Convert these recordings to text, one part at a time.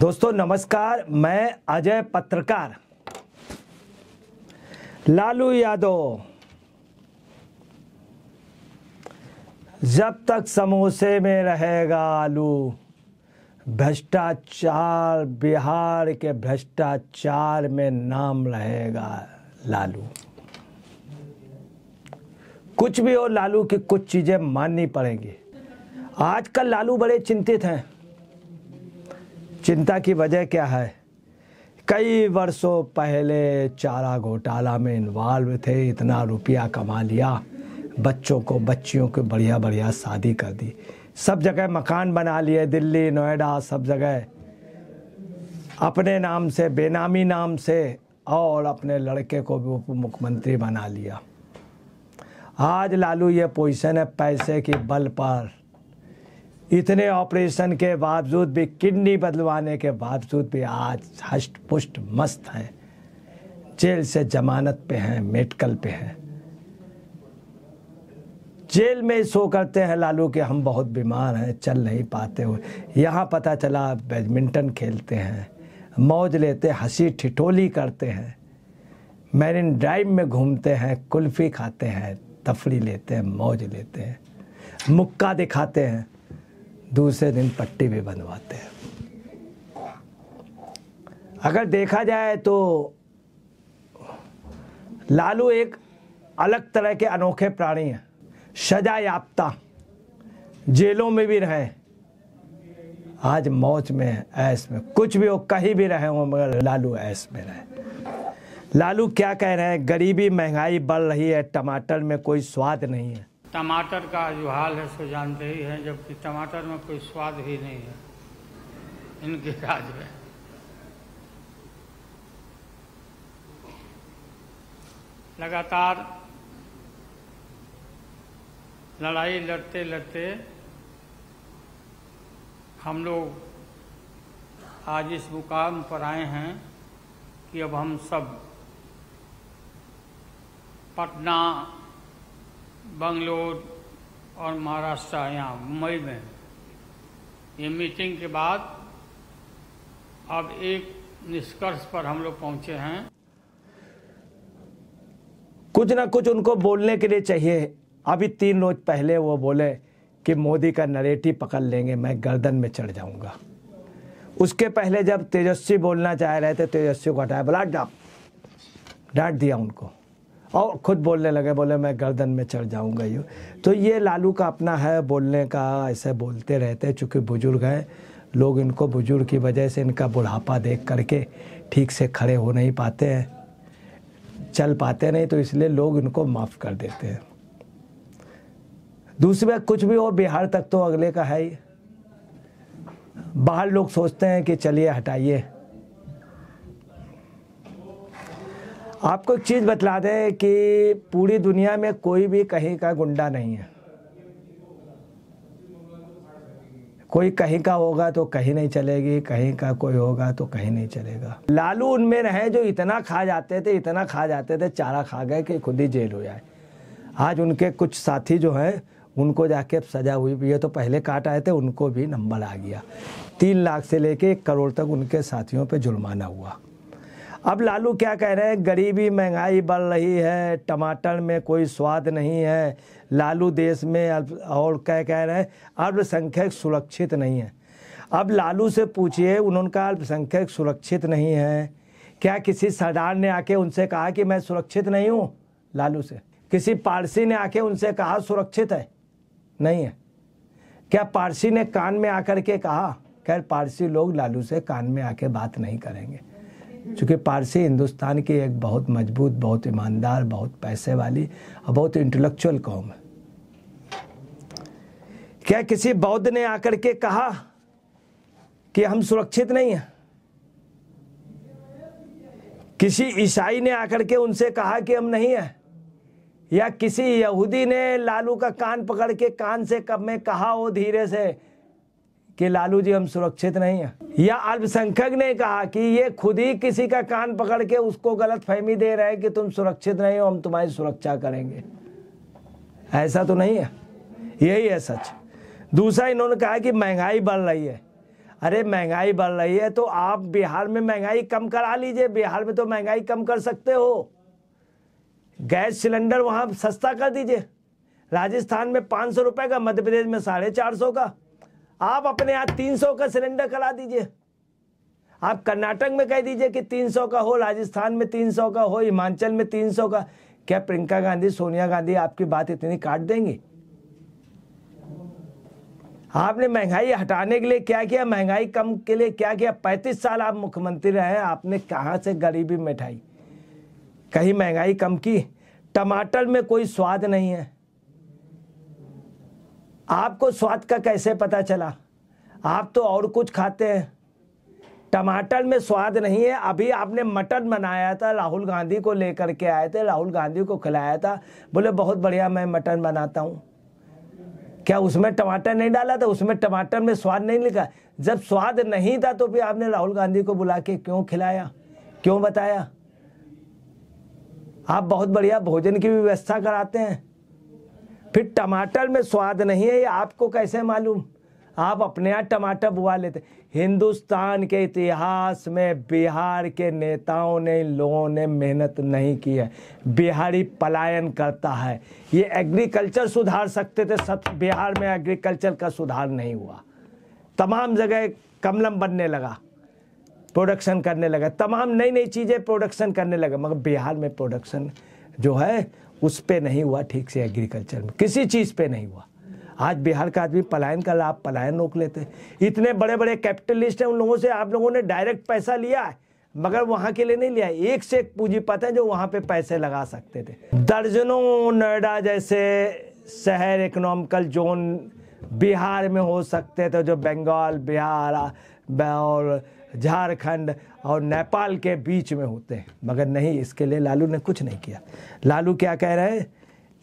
दोस्तों नमस्कार मैं अजय पत्रकार लालू यादव जब तक समोसे में रहेगा आलू भ्रष्टाचार बिहार के भ्रष्टाचार में नाम रहेगा लालू कुछ भी हो लालू की कुछ चीज़ें माननी पड़ेंगी आजकल लालू बड़े चिंतित हैं चिंता की वजह क्या है कई वर्षों पहले चारा घोटाला में इन्वॉल्व थे इतना रुपया कमा लिया बच्चों को बच्चियों को बढ़िया बढ़िया शादी कर दी सब जगह मकान बना लिए दिल्ली नोएडा सब जगह अपने नाम से बेनामी नाम से और अपने लड़के को भी उप मुख्यमंत्री बना लिया आज लालू ये पोजिशन है पैसे के बल पर इतने ऑपरेशन के बावजूद भी किडनी बदलवाने के बावजूद भी आज हष्ट पुष्ट मस्त हैं जेल से जमानत पे हैं मेडिकल पे हैं जेल में सो करते हैं लालू के हम बहुत बीमार हैं चल नहीं पाते हुए यहाँ पता चला बैडमिंटन खेलते हैं मौज लेते हंसी ठिठोली करते हैं मैरिन ड्राइव में घूमते हैं कुल्फ़ी खाते हैं तफरी लेते हैं मौज लेते हैं मुक्का दिखाते हैं दूसरे दिन पट्टी भी बनवाते हैं अगर देखा जाए तो लालू एक अलग तरह के अनोखे प्राणी हैं सजा याफ्ता जेलों में भी रहे आज मौज में है ऐस में कुछ भी हो कहीं भी रहे हो मगर लालू ऐस में रहे लालू क्या कह रहे हैं गरीबी महंगाई बढ़ रही है टमाटर में कोई स्वाद नहीं है टमाटर का जो हाल है सो जानते ही हैं जबकि टमाटर में कोई स्वाद ही नहीं है इनके राज में लगातार लड़ाई लड़ते लड़ते हम लोग आज इस मुकाम पर आए हैं कि अब हम सब पटना बंगलोर और महाराष्ट्र यहाँ मुंबई में ये मीटिंग के बाद अब एक निष्कर्ष पर हम लोग पहुंचे हैं कुछ ना कुछ उनको बोलने के लिए चाहिए अभी तीन रोज पहले वो बोले कि मोदी का नरेटिव पकड़ लेंगे मैं गर्दन में चढ़ जाऊंगा उसके पहले जब तेजस्वी बोलना चाह रहे थे तेजस्वी को हटाया बोला डांट दिया उनको और ख़ुद बोलने लगे बोले मैं गर्दन में चढ़ जाऊंगा यूँ तो ये लालू का अपना है बोलने का ऐसे बोलते रहते चूँकि बुज़ुर्ग हैं लोग इनको बुज़ुर्ग की वजह से इनका बुढ़ापा देख करके ठीक से खड़े हो नहीं पाते हैं चल पाते नहीं तो इसलिए लोग इनको माफ़ कर देते हैं दूसरी कुछ भी हो बिहार तक तो अगले का है ही बाहर लोग सोचते हैं कि चलिए हटाइए आपको एक चीज़ बतला दें कि पूरी दुनिया में कोई भी कहीं का गुंडा नहीं है कोई कहीं का होगा तो कहीं नहीं चलेगी कहीं का कोई होगा तो कहीं नहीं चलेगा लालू उनमें रहे जो इतना खा जाते थे इतना खा जाते थे चारा खा गए कि खुद ही जेल हो जाए आज उनके कुछ साथी जो हैं उनको जाके अब सजा हुई भी है तो पहले काट आए थे उनको भी नंबर आ गया तीन लाख से लेके एक करोड़ तक उनके साथियों पे जुर्माना हुआ अब लालू क्या कह रहे हैं गरीबी महंगाई बढ़ रही है टमाटर में कोई स्वाद नहीं है लालू देश में और क्या कह रहे हैं अल्पसंख्यक सुरक्षित नहीं है अब लालू से पूछिए उन्होंने कहा अल्पसंख्यक सुरक्षित नहीं है क्या किसी सरदार ने आके उनसे कहा कि मैं सुरक्षित नहीं हूँ लालू से किसी पारसी ने आके उनसे कहा सुरक्षित है नहीं है क्या पारसी ने कान में आकर के कहा खैर पारसी लोग लालू से कान में आके बात नहीं करेंगे चूँकि पारसी हिंदुस्तान की एक बहुत मजबूत बहुत ईमानदार बहुत पैसे वाली और बहुत इंटेलेक्चुअल कौम है क्या किसी बौद्ध ने आकर के कहा कि हम सुरक्षित नहीं हैं किसी ईसाई ने आकर के उनसे कहा कि हम नहीं हैं या किसी यहूदी ने लालू का कान पकड़ के कान से कब में कहा हो धीरे से कि लालू जी हम सुरक्षित नहीं हैं या अल्पसंख्यक ने कहा कि ये खुद ही किसी का कान पकड़ के उसको गलत फहमी दे रहे हैं कि तुम सुरक्षित नहीं हो हम तुम्हारी सुरक्षा करेंगे ऐसा तो नहीं है यही है सच दूसरा इन्होंने कहा कि महंगाई बढ़ रही है अरे महंगाई बढ़ रही है तो आप बिहार में महंगाई कम करा लीजिए बिहार में तो महंगाई कम कर सकते हो गैस सिलेंडर वहाँ सस्ता कर दीजिए राजस्थान में पाँच सौ रुपए का मध्य प्रदेश में साढ़े चार सौ का आप अपने तीन 300 का सिलेंडर करा दीजिए आप कर्नाटक में कह दीजिए कि 300 का हो राजस्थान में 300 का हो हिमाचल में 300 का क्या प्रियंका गांधी सोनिया गांधी आपकी बात इतनी काट देंगे आपने महंगाई हटाने के लिए क्या किया महंगाई कम के लिए क्या किया पैंतीस साल आप मुख्यमंत्री रहे आपने कहा से गरीबी मिठाई कहीं महंगाई कम की टमाटर में कोई स्वाद नहीं है आपको स्वाद का कैसे पता चला आप तो और कुछ खाते हैं टमाटर में स्वाद नहीं है अभी आपने मटन बनाया था राहुल गांधी को लेकर के आए थे राहुल गांधी को खिलाया था बोले बहुत बढ़िया मैं मटन बनाता हूँ क्या उसमें टमाटर नहीं डाला था उसमें टमाटर में स्वाद नहीं लिखा जब स्वाद नहीं था तो भी आपने राहुल गांधी को बुला के क्यों खिलाया क्यों बताया आप बहुत बढ़िया भोजन की व्यवस्था कराते हैं फिर टमाटर में स्वाद नहीं है ये आपको कैसे मालूम आप अपने यहाँ टमाटर बुआ लेते हिंदुस्तान के इतिहास में बिहार के नेताओं ने लोगों ने मेहनत नहीं की है बिहारी पलायन करता है ये एग्रीकल्चर सुधार सकते थे सब बिहार में एग्रीकल्चर का सुधार नहीं हुआ तमाम जगह कमलम बनने लगा प्रोडक्शन करने लगा तमाम नई नई चीज़ें प्रोडक्शन करने लगा मगर बिहार में प्रोडक्शन जो है उस पर नहीं हुआ ठीक से एग्रीकल्चर में किसी चीज़ पे नहीं हुआ आज बिहार का आदमी पलायन का लाभ पलायन रोक लेते इतने बड़े बड़े कैपिटलिस्ट हैं उन लोगों से आप लोगों ने डायरेक्ट पैसा लिया है मगर वहाँ के लिए नहीं लिया एक से एक पूंजीपत है जो वहाँ पे पैसे लगा सकते थे दर्जनों नोएडा जैसे शहर इकोनॉमिकल जोन बिहार में हो सकते थे जो बंगाल बिहार और झारखंड और नेपाल के बीच में होते हैं मगर नहीं इसके लिए लालू ने कुछ नहीं किया लालू क्या कह रहे हैं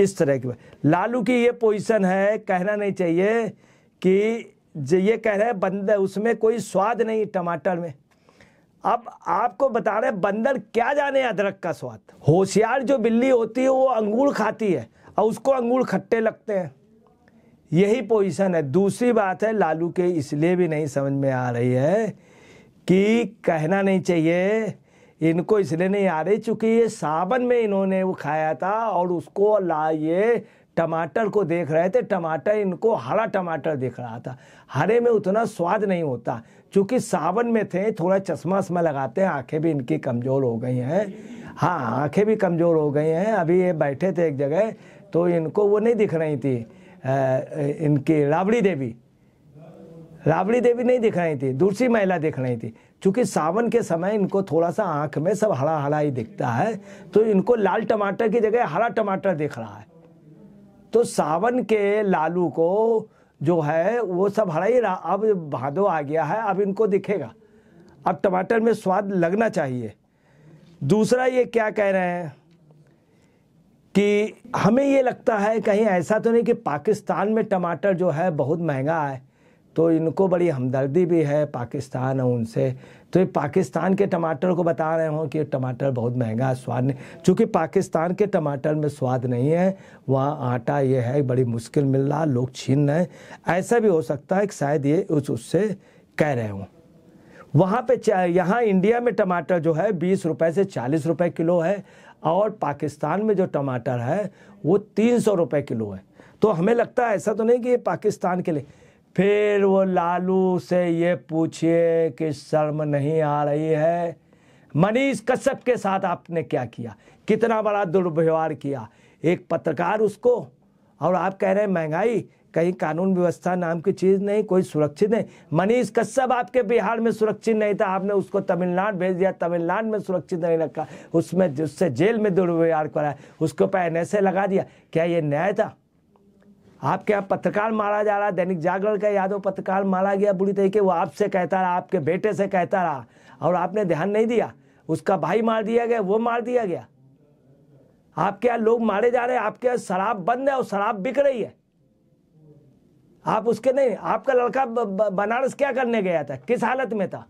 इस तरह की लालू की ये पोजीशन है कहना नहीं चाहिए कि ये कह रहे हैं बंदर उसमें कोई स्वाद नहीं टमाटर में अब आपको बता रहे बंदर क्या जाने अदरक का स्वाद होशियार जो बिल्ली होती है वो अंगूर खाती है और उसको अंगूर खट्टे लगते हैं यही पोजीशन है दूसरी बात है लालू के इसलिए भी नहीं समझ में आ रही है कि कहना नहीं चाहिए इनको इसलिए नहीं आ रही चूँकि ये सावन में इन्होंने वो खाया था और उसको ला ये टमाटर को देख रहे थे टमाटर इनको हरा टमाटर देख रहा था हरे में उतना स्वाद नहीं होता चूँकि सावन में थे थोड़ा चश्मा वश्मा लगाते हैं आंखें भी इनकी कमज़ोर हो गई हैं हाँ आंखें भी कमज़ोर हो गई हैं अभी ये बैठे थे एक जगह तो इनको वो नहीं दिख रही थी आ, इनकी राबड़ी देवी राबड़ी देवी नहीं दिख रही थी दूसरी महिला दिख रही थी चूंकि सावन के समय इनको थोड़ा सा आंख में सब हरा हरा ही दिखता है तो इनको लाल टमाटर की जगह हरा टमाटर दिख रहा है तो सावन के लालू को जो है वो सब हरा ही अब भादो आ गया है अब इनको दिखेगा अब टमाटर में स्वाद लगना चाहिए दूसरा ये क्या कह रहे हैं कि हमें ये लगता है कहीं ऐसा तो नहीं कि पाकिस्तान में टमाटर जो है बहुत महंगा है तो इनको बड़ी हमदर्दी भी है पाकिस्तान और उनसे तो ये पाकिस्तान के टमाटर को बता रहे हों कि टमाटर बहुत महंगा है स्वाद नहीं चूँकि पाकिस्तान के टमाटर में स्वाद नहीं है वहाँ आटा ये है बड़ी मुश्किल मिल रहा लोग छीन रहे ऐसा भी हो सकता है कि शायद ये उस उससे कह रहे हों वहाँ पे यहाँ इंडिया में टमाटर जो है बीस रुपए से चालीस रुपए किलो है और पाकिस्तान में जो टमाटर है वो तीन सौ रुपये किलो है तो हमें लगता है ऐसा तो नहीं कि ये पाकिस्तान के लिए फिर वो लालू से ये पूछिए कि शर्म नहीं आ रही है मनीष कश्यप के साथ आपने क्या किया कितना बड़ा दुर्व्यवहार किया एक पत्रकार उसको और आप कह रहे हैं महंगाई कहीं कानून व्यवस्था नाम की चीज़ नहीं कोई सुरक्षित नहीं मनीष कश्यप आपके बिहार में सुरक्षित नहीं था आपने उसको तमिलनाडु भेज दिया तमिलनाडु में सुरक्षित नहीं रखा उसमें जिससे जेल में दुर्व्यवहार कराया उसके ऊपर एन लगा दिया क्या ये न्याय था आपके यहाँ पत्रकार मारा जा रहा दैनिक जागरण का यादव पत्रकार मारा गया बुरी तरीके वो आपसे कहता रहा आपके बेटे से कहता रहा और आपने ध्यान नहीं दिया उसका भाई मार दिया गया वो मार दिया गया आपके यहाँ लोग मारे जा रहे हैं आपके यहाँ शराब बंद है और शराब बिक रही है आप उसके नहीं आपका लड़का बनारस क्या करने गया था किस हालत में था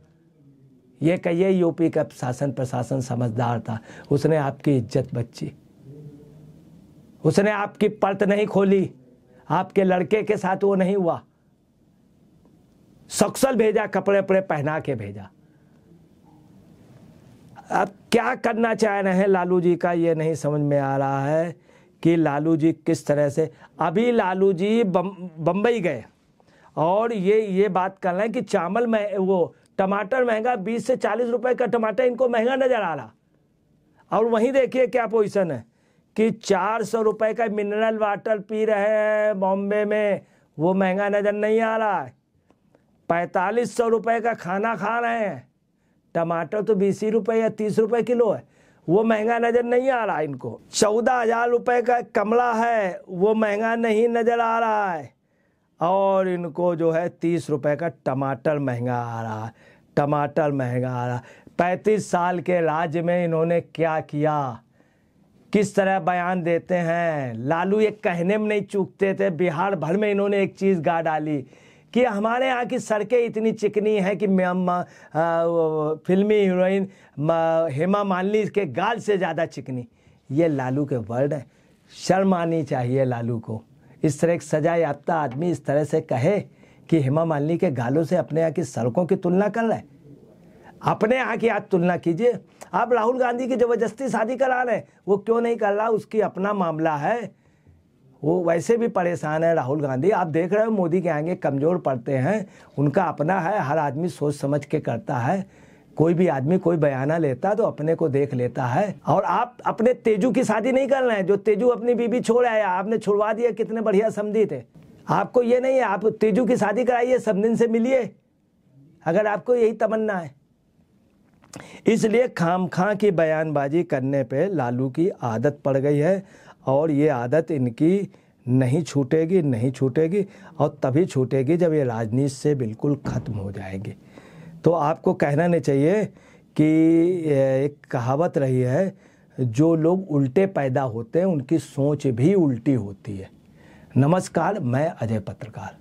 ये कहिए यूपी का शासन प्रशासन समझदार था उसने आपकी इज्जत बची उसने आपकी पर्त नहीं खोली आपके लड़के के साथ वो नहीं हुआ सक्सल भेजा कपड़े पड़े पहना के भेजा अब क्या करना चाह रहे हैं लालू जी का ये नहीं समझ में आ रहा है कि लालू जी किस तरह से अभी लालू जी बंबई बम्बई गए और ये ये बात कर रहे हैं कि चावल में वो टमाटर महंगा 20 से 40 रुपए का टमाटर इनको महंगा नज़र आ रहा और वहीं देखिए क्या पोजिशन है कि चार सौ रुपये का मिनरल वाटर पी रहे हैं बॉम्बे में वो महंगा नज़र नहीं आ रहा है पैंतालीस सौ रुपये का खाना खा रहे हैं टमाटर तो बीस ही रुपये या तीस रुपये किलो है वो महंगा नज़र नहीं आ रहा इनको चौदह हज़ार रुपये का कमला है वो महंगा नहीं नज़र आ रहा है और इनको जो है तीस रुपये का टमाटर महंगा आ रहा है टमाटर महंगा आ रहा है पैंतीस साल के राज्य में इन्होंने क्या किया किस तरह बयान देते हैं लालू ये कहने में नहीं चूकते थे बिहार भर में इन्होंने एक चीज़ गा डाली कि हमारे यहाँ की सड़कें इतनी चिकनी हैं कि आ, फिल्मी हीरोइन हेमा मालिनी के गाल से ज़्यादा चिकनी ये लालू के वर्ड हैं शर्म आनी चाहिए लालू को इस तरह एक सजा याफ्ता आदमी इस तरह से कहे कि हेमा मालिनी के गालों से अपने यहाँ की सड़कों की तुलना कर रहे हैं अपने यहाँ की आज तुलना कीजिए आप राहुल गांधी की ज़बरदस्ती शादी करा रहे हैं वो क्यों नहीं कर रहा उसकी अपना मामला है वो वैसे भी परेशान है राहुल गांधी आप देख रहे हो मोदी के आगे कमज़ोर पड़ते हैं उनका अपना है हर आदमी सोच समझ के करता है कोई भी आदमी कोई बयाना लेता तो अपने को देख लेता है और आप अपने तेजू की शादी नहीं कर रहे हैं जो तेजू अपनी बीबी छोड़ आया आपने छुड़वा दिया कितने बढ़िया समझी थे आपको ये नहीं है आप तेजू की शादी कराइए दिन से मिलिए अगर आपको यही तमन्ना है इसलिए खाम खां की बयानबाजी करने पे लालू की आदत पड़ गई है और ये आदत इनकी नहीं छूटेगी नहीं छूटेगी और तभी छूटेगी जब ये राजनीति से बिल्कुल ख़त्म हो जाएंगे तो आपको कहना नहीं चाहिए कि एक कहावत रही है जो लोग उल्टे पैदा होते हैं उनकी सोच भी उल्टी होती है नमस्कार मैं अजय पत्रकार